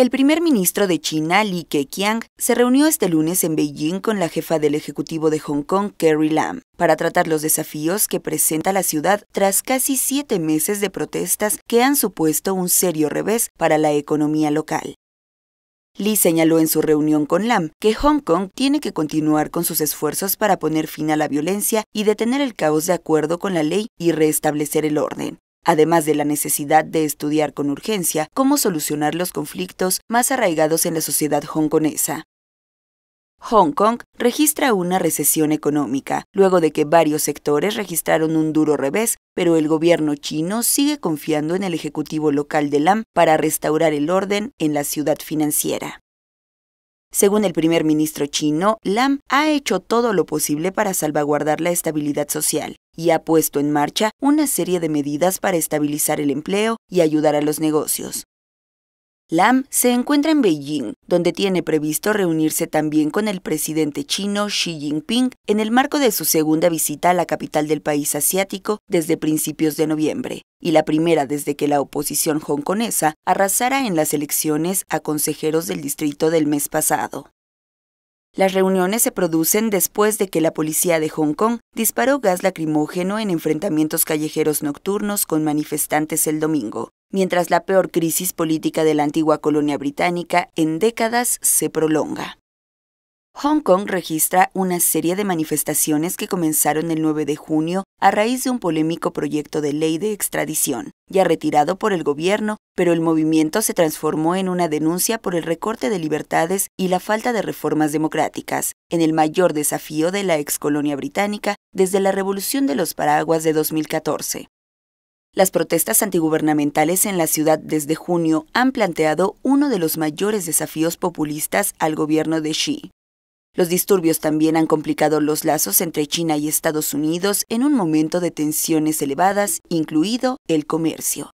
El primer ministro de China, Li Keqiang, se reunió este lunes en Beijing con la jefa del Ejecutivo de Hong Kong, Carrie Lam, para tratar los desafíos que presenta la ciudad tras casi siete meses de protestas que han supuesto un serio revés para la economía local. Li señaló en su reunión con Lam que Hong Kong tiene que continuar con sus esfuerzos para poner fin a la violencia y detener el caos de acuerdo con la ley y restablecer el orden, además de la necesidad de estudiar con urgencia cómo solucionar los conflictos más arraigados en la sociedad hongkonesa. Hong Kong registra una recesión económica, luego de que varios sectores registraron un duro revés, pero el gobierno chino sigue confiando en el ejecutivo local de LAM para restaurar el orden en la ciudad financiera. Según el primer ministro chino, Lam ha hecho todo lo posible para salvaguardar la estabilidad social y ha puesto en marcha una serie de medidas para estabilizar el empleo y ayudar a los negocios. Lam se encuentra en Beijing, donde tiene previsto reunirse también con el presidente chino Xi Jinping en el marco de su segunda visita a la capital del país asiático desde principios de noviembre, y la primera desde que la oposición hongkonesa arrasara en las elecciones a consejeros del distrito del mes pasado. Las reuniones se producen después de que la policía de Hong Kong disparó gas lacrimógeno en enfrentamientos callejeros nocturnos con manifestantes el domingo, mientras la peor crisis política de la antigua colonia británica en décadas se prolonga. Hong Kong registra una serie de manifestaciones que comenzaron el 9 de junio a raíz de un polémico proyecto de ley de extradición, ya retirado por el gobierno, pero el movimiento se transformó en una denuncia por el recorte de libertades y la falta de reformas democráticas, en el mayor desafío de la excolonia británica desde la Revolución de los Paraguas de 2014. Las protestas antigubernamentales en la ciudad desde junio han planteado uno de los mayores desafíos populistas al gobierno de Xi. Los disturbios también han complicado los lazos entre China y Estados Unidos en un momento de tensiones elevadas, incluido el comercio.